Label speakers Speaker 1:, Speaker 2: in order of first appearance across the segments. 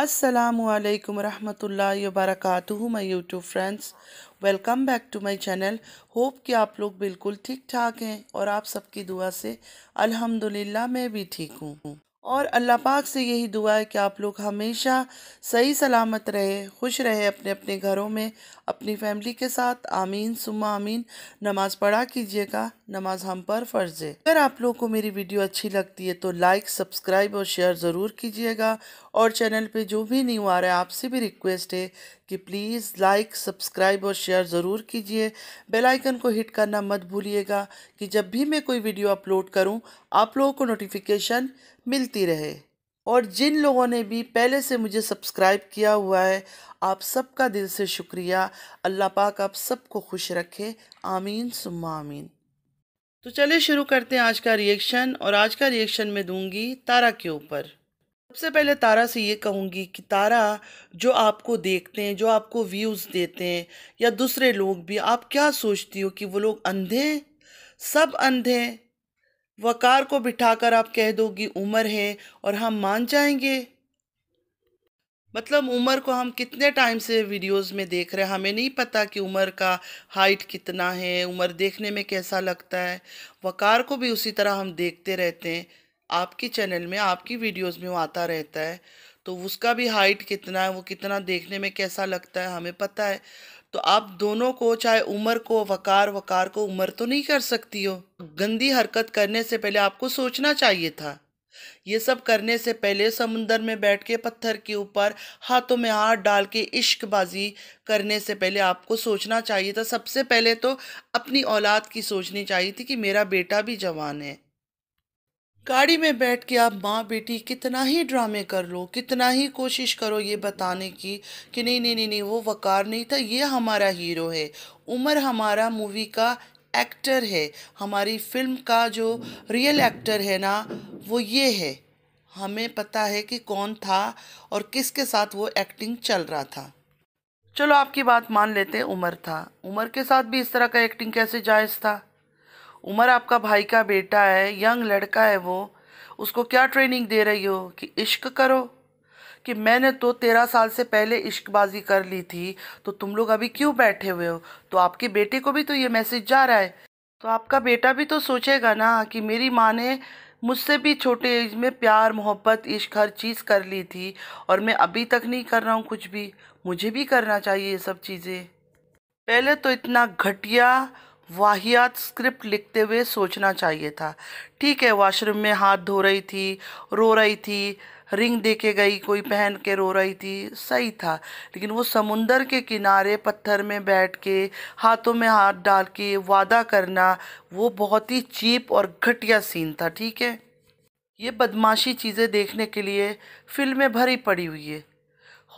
Speaker 1: असलकम वरहमल वरक my YouTube friends welcome back to my channel hope कि आप लोग बिल्कुल ठीक ठाक हैं और आप सबकी दुआ से अल्हम्दुलिल्लाह मैं भी ठीक हूँ और अल्लाह पाक से यही दुआ है कि आप लोग हमेशा सही सलामत रहे खुश रहे अपने अपने घरों में अपनी फैमिली के साथ आमीन सुमा आमीन नमाज़ पढ़ा कीजिएगा नमाज हम पर फ़र्ज़ है अगर आप लोगों को मेरी वीडियो अच्छी लगती है तो लाइक सब्सक्राइब और शेयर ज़रूर कीजिएगा और चैनल पे जो भी न्यू आ रहा है आपसे भी रिक्वेस्ट है कि प्लीज़ लाइक सब्सक्राइब और शेयर ज़रूर कीजिए बेल आइकन को हिट करना मत भूलिएगा कि जब भी मैं कोई वीडियो अपलोड करूँ आप लोगों को नोटिफिकेशन मिलती रहे और जिन लोगों ने भी पहले से मुझे सब्सक्राइब किया हुआ है आप सबका दिल से शुक्रिया अल्लाह पाक आप सबको खुश रखे आमीन सुम्मा आमीन तो चलिए शुरू करते हैं आज का रिएक्शन और आज का रिएक्शन मैं दूंगी तारा के ऊपर सबसे पहले तारा से ये कहूँगी कि तारा जो आपको देखते हैं जो आपको व्यूज़ देते हैं या दूसरे लोग भी आप क्या सोचती हो कि वो लोग अंधे हैं सब अंधे वकार को बिठाकर आप कह दोगी उम्र है और हम मान जाएंगे मतलब उमर को हम कितने टाइम से वीडियोस में देख रहे हैं हमें नहीं पता कि उमर का हाइट कितना है उमर देखने में कैसा लगता है वकार को भी उसी तरह हम देखते रहते हैं आपकी चैनल में आपकी वीडियोस में वो आता रहता है तो उसका भी हाइट कितना है वो कितना देखने में कैसा लगता है हमें पता है तो आप दोनों को चाहे उमर को वकार वकार को उमर तो नहीं कर सकती हो गंदी हरकत करने से पहले आपको सोचना चाहिए था ये सब करने से पहले समुंदर में बैठ के पत्थर के ऊपर हाथों में हाथ डाल के इश्कबाजी करने से पहले आपको सोचना चाहिए था सबसे पहले तो अपनी औलाद की सोचनी चाहिए थी कि मेरा बेटा भी जवान है गाड़ी में बैठ के आप माँ बेटी कितना ही ड्रामे कर लो कितना ही कोशिश करो ये बताने की कि नहीं नहीं नहीं नहीं वो वकार नहीं था ये हमारा हीरो है उमर हमारा मूवी का एक्टर है हमारी फिल्म का जो रियल एक्टर है ना वो ये है हमें पता है कि कौन था और किसके साथ वो एक्टिंग चल रहा था चलो आपकी बात मान लेते हैं उमर था उमर के साथ भी इस तरह का एक्टिंग कैसे जायज़ था उमर आपका भाई का बेटा है यंग लड़का है वो उसको क्या ट्रेनिंग दे रही हो कि इश्क करो कि मैंने तो तेरह साल से पहले इश्कबाजी कर ली थी तो तुम लोग अभी क्यों बैठे हुए हो तो आपके बेटे को भी तो ये मैसेज जा रहा है तो आपका बेटा भी तो सोचेगा ना कि मेरी माँ ने मुझसे भी छोटे एज में प्यार मोहब्बत इश्क हर चीज़ कर ली थी और मैं अभी तक नहीं कर रहा हूँ कुछ भी मुझे भी करना चाहिए ये सब चीज़ें पहले तो इतना घटिया वाहियात स्क्रिप्ट लिखते हुए सोचना चाहिए था ठीक है वॉशरूम में हाथ धो रही थी रो रही थी रिंग दे के गई कोई पहन के रो रही थी सही था लेकिन वो समुंदर के किनारे पत्थर में बैठ के हाथों में हाथ डाल के वादा करना वो बहुत ही चीप और घटिया सीन था ठीक है ये बदमाशी चीज़ें देखने के लिए फिल्में भरी पड़ी हुई है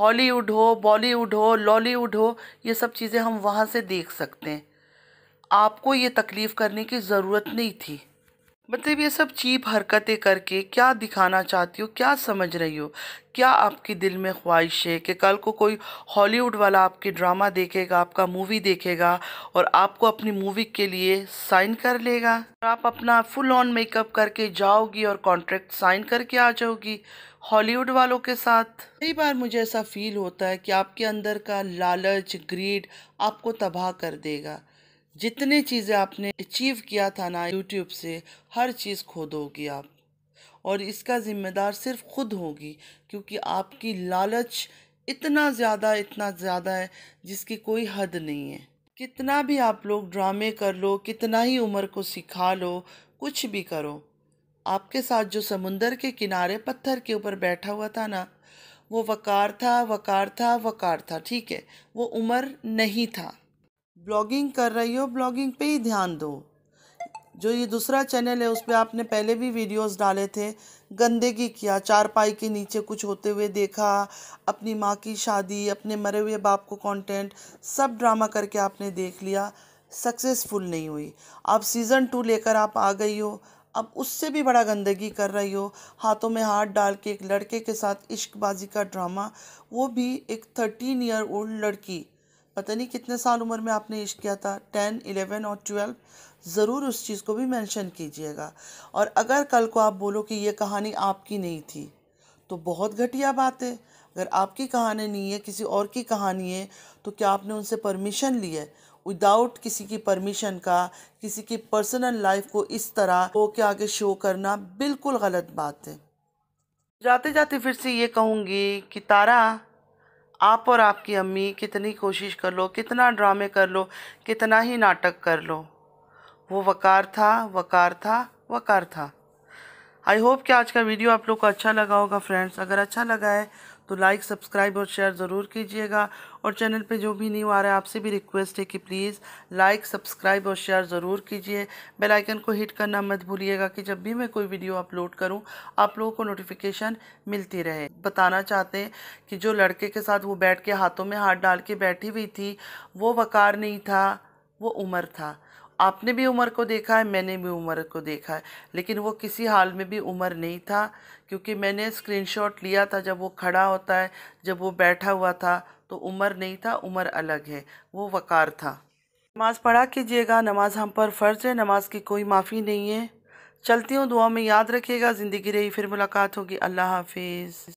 Speaker 1: हॉलीवुड हो बॉलीवुड हो लॉलीवुड हो ये सब चीज़ें हम वहाँ से देख सकते हैं आपको ये तकलीफ़ करने की ज़रूरत नहीं थी मतलब ये सब चीप हरकतें करके क्या दिखाना चाहती हो क्या समझ रही हो क्या आपके दिल में ख्वाहिश है कि कल को कोई हॉलीवुड वाला आपके ड्रामा देखेगा आपका मूवी देखेगा और आपको अपनी मूवी के लिए साइन कर लेगा और आप अपना फुल ऑन मेकअप करके जाओगी और कॉन्ट्रैक्ट साइन करके आ जाओगी हॉलीवुड वालों के साथ कई बार मुझे ऐसा फील होता है कि आपके अंदर का लालच ग्रीड आपको तबाह कर देगा जितनी चीज़ें आपने अचीव किया था ना यूट्यूब से हर चीज़ खो दोगी आप और इसका ज़िम्मेदार सिर्फ खुद होगी क्योंकि आपकी लालच इतना ज़्यादा इतना ज़्यादा है जिसकी कोई हद नहीं है कितना भी आप लोग ड्रामे कर लो कितना ही उम्र को सिखा लो कुछ भी करो आपके साथ जो समुंदर के किनारे पत्थर के ऊपर बैठा हुआ था ना वो वकार था वकार था वकार था ठीक है वो उम्र नहीं था ब्लॉगिंग कर रही हो ब्लॉगिंग पे ही ध्यान दो जो ये दूसरा चैनल है उस पर आपने पहले भी वीडियोस डाले थे गंदगी किया चारपाई के नीचे कुछ होते हुए देखा अपनी माँ की शादी अपने मरे हुए बाप को कंटेंट सब ड्रामा करके आपने देख लिया सक्सेसफुल नहीं हुई अब सीज़न टू लेकर आप आ गई हो अब उससे भी बड़ा गंदगी कर रही हो हाथों में हाथ डाल के एक लड़के के साथ इश्कबाजी का ड्रामा वो भी एक थर्टीन ईयर ओल्ड लड़की पता नहीं कितने साल उम्र में आपने इश्क किया था टेन इलेवन और ट्वेल्व ज़रूर उस चीज़ को भी मेंशन कीजिएगा और अगर कल को आप बोलो कि ये कहानी आपकी नहीं थी तो बहुत घटिया बात है अगर आपकी कहानी नहीं है किसी और की कहानी है तो क्या आपने उनसे परमिशन ली है विदाउट किसी की परमिशन का किसी की पर्सनल लाइफ को इस तरह हो के आगे शो करना बिल्कुल गलत बात है जाते जाते फिर से ये कहूँगी कि तारा आप और आपकी अम्मी कितनी कोशिश कर लो कितना ड्रामे कर लो कितना ही नाटक कर लो वो वकार था वकार था वकार था आई होप कि आज का वीडियो आप लोग को अच्छा लगा होगा फ्रेंड्स अगर अच्छा लगा है तो लाइक सब्सक्राइब और शेयर ज़रूर कीजिएगा और चैनल पे जो भी न्यू आ रहा है आपसे भी रिक्वेस्ट है कि प्लीज़ लाइक सब्सक्राइब और शेयर ज़रूर कीजिए बेल आइकन को हिट करना मत भूलिएगा कि जब भी मैं कोई वीडियो अपलोड करूँ आप लोगों को नोटिफिकेशन मिलती रहे बताना चाहते हैं कि जो लड़के के साथ वो बैठ के हाथों में हाथ डाल के बैठी हुई थी वो वकार नहीं था वो उम्र था आपने भी उम्र को देखा है मैंने भी उम्र को देखा है लेकिन वो किसी हाल में भी उम्र नहीं था क्योंकि मैंने स्क्रीनशॉट लिया था जब वो खड़ा होता है जब वो बैठा हुआ था तो उम्र नहीं था उम्र अलग है वो वक़ार था नमाज़ पढ़ा कीजिएगा नमाज़ हम पर फ़र्ज़ है नमाज़ की कोई माफ़ी नहीं है चलती हूँ दुआ में याद रखिएगा ज़िंदगी रही फिर मुलाकात होगी अल्लाह हाफिज़